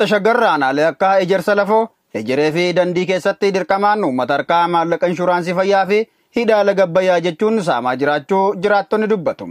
Tashaggirraa akka Ejersa Lafoo Ejeree fi Dandii keessatti dirqamaan uummata harkaa maallaqa inshuraansii fayyaa fi hidhaala gabbayyaa jechuun saamaa jiraachuu jiraattonni dubbatu.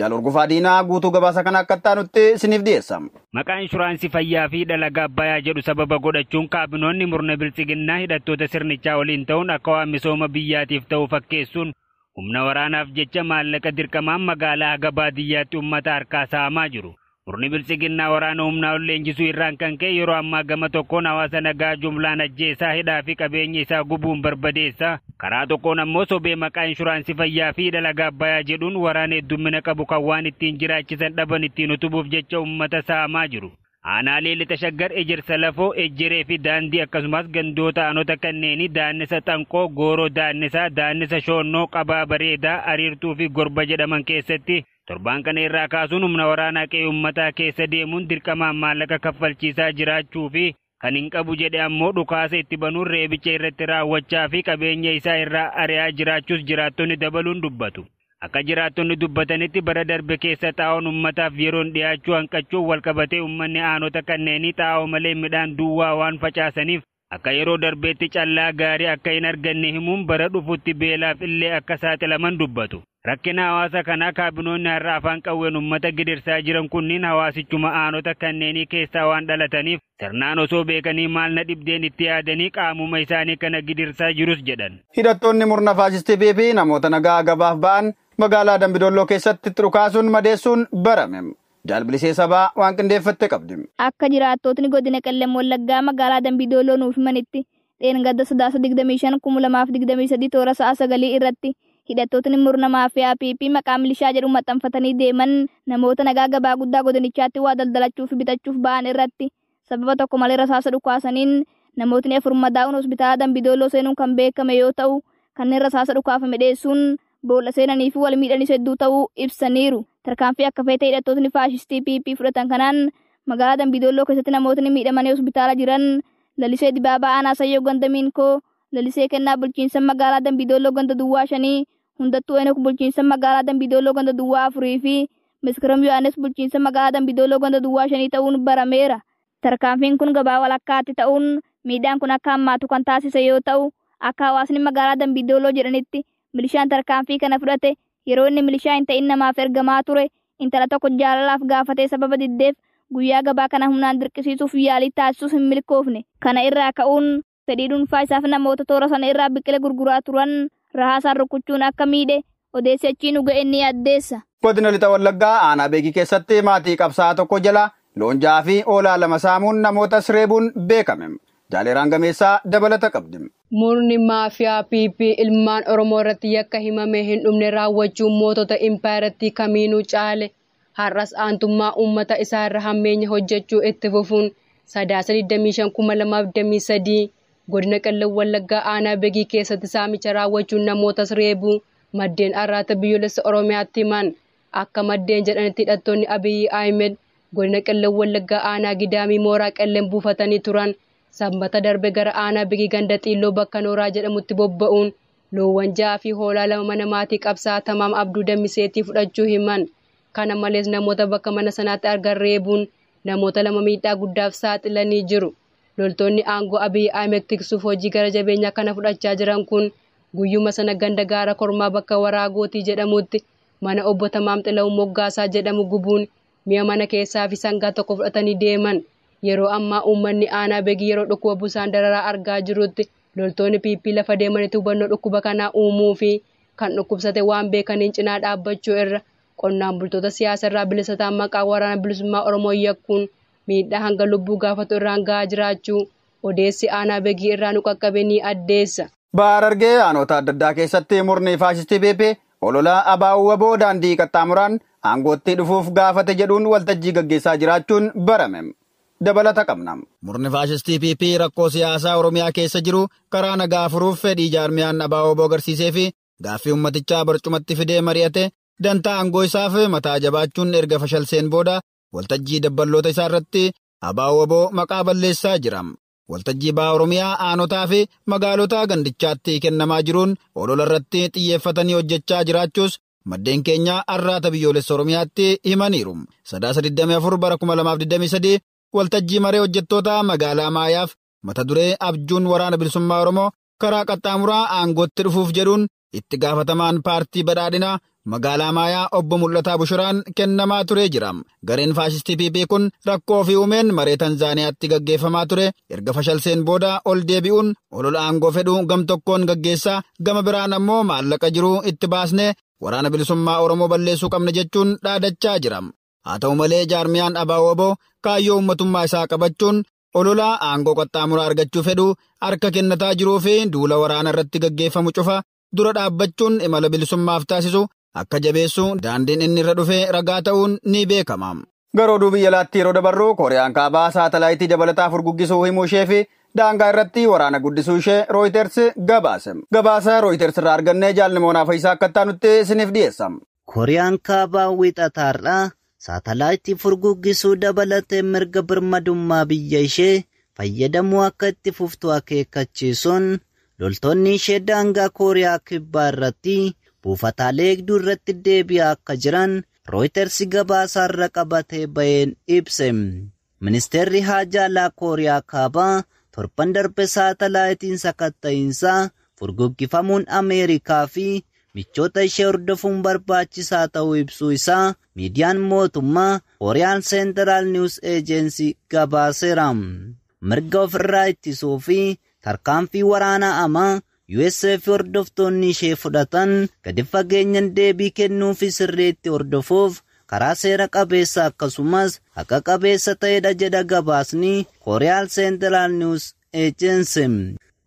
Jaalur Gufaa Diinaa guutuu gabaasa kana akka taanutti siniif dhiyeessama. Maqaa inshuraansii fayyaa fi dhalagaa abbayyaa jedhu sababa godhachuun kaabinoonni murna bilchiginnaa hidhattoota sirnichaa waliin ta'uun akka waan misooma biyyaatiif ta'u fakkeessuun humna waraanaaf jecha maallaqa dirqamaan magaalaa haga baadiyyaatti uummata harkaa saamaa jiru. Qurni bilsiginnaa waraana humnaa ollee irraan kan ka'e yeroo ammaa gama tokkoon hawaasa nagaa jumlaan ajjeesaa hidhaa fi qabeenya isaa gubuun barbadeessa. Karaa tokkoon ammoo sobee maqaa inshuraansii fayyaa fi dalagaa abbayyaa jedhuun waraana heddummina qabu kan waan ittiin jiraachisan dhaban ittiin utubuuf jecha uummata saamaa jiru. Aanaa lixa shaggar ejersa lafoo ejjeree fi daandii akkasumas gandoota aanota kanneen daannisa xanqoo gooroo daannisaa daannisa shoonnoo qabaa bareedaa ariirtuu fi gorba jedhaman keessatti Torbaan kana irraa kaasuun humna waraanaa qe'ee uummataa keessa deemuun dirqamaan maallaqa kaffalchiisaa jiraachuu fi kan hin qabu jedhe ammoo dhukaasa itti banuun reebicha irratti raawwachaa fi qabeenya isaa irraa ari'aa jiraachuus jiraattonni dabaluun dubbatu. Akka jiraattonni dubbatanitti bara darbe keessa xaa'oon uummataaf yeroon dhiyaachuu hanqachuun walqabatee uummanni aanota kanneenii xaa'oo malee midhaan duwwaa waan facaasaniif akka yeroo darbeetti callaa gaarii akka hin arganne himuun bara dhufutti beelaaf illee akka saaxilaman dubbatu. Rakkina hawaasa kanaa kaabinoonni har'a afaan qawween ummata gidirsaa jiran kunniin hawaasichuma aanota kanneenii keessaa waan dhalataniif sirnaan osoo beekanii maal na dhibdeen itti yaadanii qaamuma isaanii kana gidirsaa jirus jedhan. Hidhattoonni murna faasistiif fi namoota nagaa gabaaf ba'an magaalaa Dambidolloo keessatti dhukaasuun madeessuun barame. Jaalbilisee sabaa waan qindeeffatte qabdi. Akka jiraattootni godina Qalleen Wallaggaa magaalaa Dambidolloo nuuf himanitti dheengadda sadaasa toora sa'a irratti hidhattootni murna maafiyaa fi fi maqaa milishaa jedhu maxxanfatanii deeman namoota nagaa gabaa guddaa godinichaatti waa daldalachuu bitachuuf ba'an irratti sababa tokko malee rasaasa dhukaasaniin namootni afur madaa'uun hospitaala dambidooloo seenuun kan beekame yoo ta'u kanneen rasaasa dhukaafame dheessuun boolla seenanii fi wal miidhanis hedduu ta'uu ibsaniiru tarkaanfii akka feete hidhattootni faashistii PP fudhatan kanaan magaalaa dambidooloo keessatti namootni miidhamanii hospitaala jiran lalisee dibaabaa aanaa sayyoo gandamiin koo lalisee kennaa bulchiinsa magaalaa ganda duwwaa hundattuu Enook bulchiinsa magaalaa Dambidooloo ganda duwwaa afurii fi Miskiram Yohaannis bulchiinsa magaalaa Dambidooloo ganda duwwaa shanii ta'uun barameera. Tarkaanfiin kun gabaa walakkaatti ta'uun miidhaan kun akka ammaatu kan taasise yoo ta'u akka hawaasni magaalaa Dambidooloo jedhanitti milishaan tarkaanfii kana fudhate yeroo inni milishaa hin ta'in namaaf ergamaa ture intala tokko jaalalaaf gaafatee sababa diddeef guyyaa gabaa kana humnaan dirqisiisuuf yaalii taasisuus hin milkoofne kana irraa ka'uun fedhii dhuunfaa isaaf namoota toora sana irraa biqila gurguraa turan rahaasaan rukuchuun akka miidhe odeessi achiin dhuga'e ni addeessa. Godina Lixa Wallaggaa aanaa beekii keessatti maatii qabsaa tokko jala loonjaa fi hoolaa lama saamuun namoota sireebuun beekame. Jaaleeraan gameessaa dabalata qabdi. Murni maafiyaa PP ilmaan Oromoo irratti yakka himamee hin dhumne raawwachuun mootota impaayiraatti kamiinuu caale har'as aantummaa uummata isaa irra hammeenya hojjechuu itti fufuun sadaa 25,2023 godina qilleen wallaggaa aanaa begii keessatti saamicha raawwachuun namootas reebuu maddeen arraata biyyoolessa oromiyaatti himan akka maddeen jedhanitti hidhattoonni abiyyi ahmed godina qilleen wallaggaa aanaa gidaamii mooraa qelleen buufatanii turan sammata darbe gara aanaa begii ganda xiilloo bakka nooraa jedhamutti bobba'uun loowwan ja'aa fi hoolaa lama mana maatii qabsaa tamaam abduu dammiseetii fudhachuu himan kana malees namoota bakka mana sanaatti argan reebuun namoota lama miidhaa guddaaf saaxilanii jiru. loltoonni aangoo abiy ahmed hojii gara jabeenyaa kana fudhachaa jiran kun guyyuma sana ganda gaara kormaa bakka waraagootii jedhamutti mana obbo Tamaam Moggaasaa jedhamu gubuun mi'a mana keessaa fi sangaa tokko fudhatanii deeman yeroo ammaa uummanni aanaa beekii yeroo dhukkuba busaan dararaa argaa jirutti loltoonni piippii lafa deemanitti hubannoo dhukkuba kanaa uumuu fi kan dhukkubsate waan beekaniin cinaa dhaabbachuu irra qonnaan bultoota siyaasa irraa bilisataan maqaa waraana bilisummaa Oromoo yakkuun miidhaa hanga lubbuu gaafatu irraan ga'aa jiraachuu odeessi aanaa begii irraa nu qaqqabe ni addeessa. Baarargee aanota adda addaa keessatti murni faashistii BP ololaa abaawwa boodaandii qaxxaamuraan aangootti dhufuuf gaafate jedhuun waltajjii gaggeessaa jiraachuun barame. dabalata qabnam. Murni faashistii PP rakkoo siyaasaa Oromiyaa keessa jiru karaa nagaa furuuf fedhii jaarmiyaan abaawwa agarsiisee fi gaaffii uummatichaa barcumatti fidee mari'ate dantaa aangoo isaaf mataa jabaachuun erga fashalseen booda waltajjii dabballoota isaa irratti abaawaboo maqaa balleessaa jira. Waltajjii Baha Oromiyaa aanotaa fi magaalotaa gandichaatti kennamaa jiruun olola irratti xiyyeeffatanii hojjechaa jiraachuus maddeen keenyaa arraata biyyoolessa Oromiyaatti himaniiru. Sadaasa 24 bara 2023 waltajjii maree hojjettoota magaalaa Maayaaf mata duree abjuun waraana bilisummaa Oromoo karaa qaxxaamuraa aangootti dhufuuf jedhuun itti gaafatamaan paartii badhaadhinaa Magaalaa Maayaa obbo Mul'ataa bushuraan kennamaa turee jiraam Gareen faashistii PP kun rakkoo fi uumeen maree Tanzaaniyaatti gaggeeffamaa ture. Erga fashalseen booda ol deebi'uun ol aangoo fedhuu gam-tokkoon gaggeessaa gama biraan ammoo maallaqa jiruu itti baasnee waraana bilisummaa Oromoo balleessuu qabna jechuun dhaadachaa jiraam Haa ta'u malee jaarmiyaan Abaawaboo kaayyoo ummatummaa isaa qabachuun ololaa aangoo qaxxaamuraa argachuu fedhu harka kennataa jiruu fi duula waraana irratti gaggeeffamu cufa dura dhaabbachuun imala bilisummaaf taasisu akka jabeessuun daandiin inni irra dhufee ragaa ta'uun ni beekama. Garoo duuba yalaatti yeroo dabarru Kooriyaan kaabaa saatalaayitii dabalataa furguggisuu himuu ishee fi daangaa irratti waraana guddisuu ishee Rooyters gabaase. Gabaasa Rooyters irraa argannee jaallimoonaaf isaa akka taanutti isiniif dhiyeessa. Kooriyaan kaabaa wiixataarraa saatalaayitii furguggisuu dabalatee mirga birmadummaa biyya ishee fayyadamuu akka itti fuftu akeekachiisuun loltoonni ishee daangaa Kooriyaa kibbaa irratti buufataalee eegduu irratti deebi'aa akka jiran rooyitersi gabaasaa irra qabatee ba'een ibse. Ministeerri Haajaalaa Kooriyaa Kaabaa torban darbe saatalaayitiin sakatta'iinsaa furguggifamuun Ameerikaa fi michoota ishee hordofuun barbaachisaa ta'uu ibsuu isaa miidiyaan mootummaa Kooriyaan sentraal Niwus Ejensii gabaaseera. Mirga ofirraa ittisuu fi tarkaanfii waraanaa amaa USF hordoftoonni ishee fudhatan gadi fageenyan deebii kennuufi sirriitti hordofuuf karaa seera qabeessa akkasumas akka qabeessa ta'edha jedha gabaasni Kooriyaal Seentiraal Niwus Ejensi.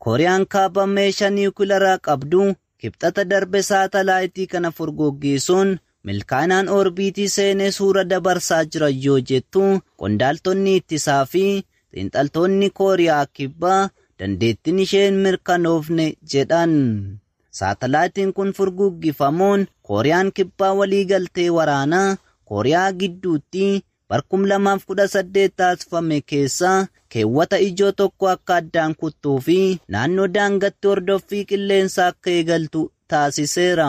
Kooriyaan kaaba meeshaa niwukilaraa qabdu kibxata darbe saatalaayitii kana furgoggeessuun milkaa'inaan orbiitii seenee suura dabarsaa jira yoo jettu qondaaltonni ittisaa fi xiinxaltoonni kooriyaa kibbaa dandeettiin isheen mirkanoofne jedhan. Saatalaatiin kun furguggifamoon Kooriyaan kibbaa walii galtee waraanaa Kooriyaa gidduutti barkum lamaaf kudha saddeet taasifame keessaa keewwata ijoo tokko akka addaan kuttuu fi naannoo daangatti hordoffii qilleensaa akka eegaltu taasiseera.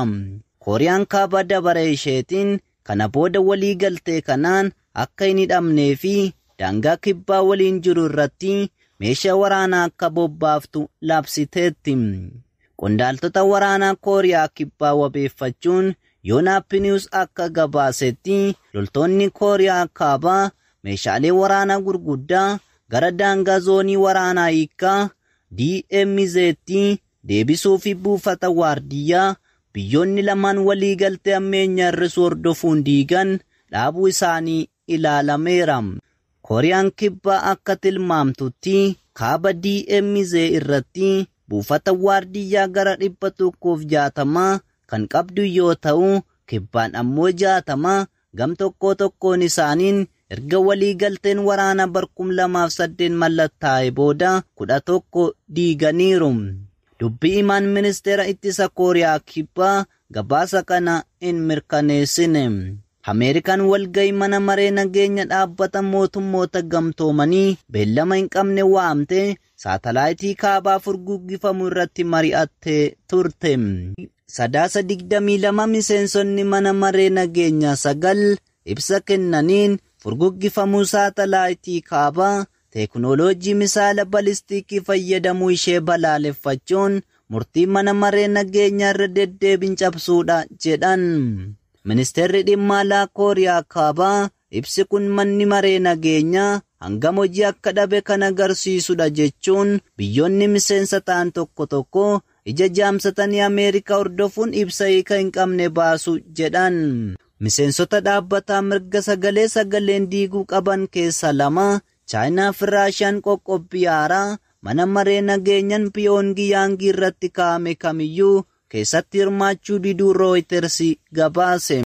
Kooriyaan kaaba dabara isheetiin kana booda walii galtee kanaan akka hin hidhamnee fi daangaa kibbaa waliin jiru irratti meeshaa waraanaa akka bobbaaftu labsiteetti. Qondaaltota waraanaa Kooriyaa kibbaa wabeeffachuun Yoonaapinius akka gabaasetti loltoonni Kooriyaa kaabaa meeshaalee waraanaa gurguddaa gara daangaa zoonii waraanaa hiikaa DMZ deebisuu fi buufata waardiyyaa biyyoonni lamaan walii galtee ammeenyaa hir'isuu hordofuun diigan dhaabuu isaanii ilaalameera. Koriyaan kibbaa akka tilmaamtutti kaaba DMZ irratti buufata waardiyyaa gara dhibba tokkoof jaatamaa kan qabdu yoo ta'u kibbaan ammoo jaatamaa gam tokko tokkoon isaaniin erga walii galteen waraana barkum lamaaf saddeen mallattaa'e booda kudha tokko diiganiiru. Dubbii imaan ministeera ittisa kooriyaa kibbaa gabaasa kana hin mirkaneessine. Ameerikaan walgahi mana maree nageenya dhaabbata mootummoota gamtoomanii beellama hin qabne waamtee saatalaayitii kaabaa furguggifamu irratti mari'attee turte. Sadaasa digdamii lama miseensonni mana maree nageenyaa sagal ibsa kennaniin furguggifamuu saatalaayitii kaabaa teeknooloojii misaala balistiikii fayyadamuu ishee balaaleffachuun murtii mana maree nageenyaa irra deddeebiin cabsuudha jedhan. Ministeerri dhimma kooriyaa kaabaa ibsi kun manni maree nageenyaa hangam hojii akka dhabe kan agarsiisudha jechuun biyyoonni miseensa ta'an tokko tokko ija jaamsatanii Ameerikaa hordofuun ibsa hiika hin qabne baasu jedhan. Miseensota dhaabbataa mirga sagalee sagaleen diiguu qaban keessa lama chaayinaafi fi Raashiyaan qoqqobbiyaaraa mana maree nageenyaan piyoongii yaangii irratti kaa'ame kamiyyuu che satir machu di duro e tersi gabase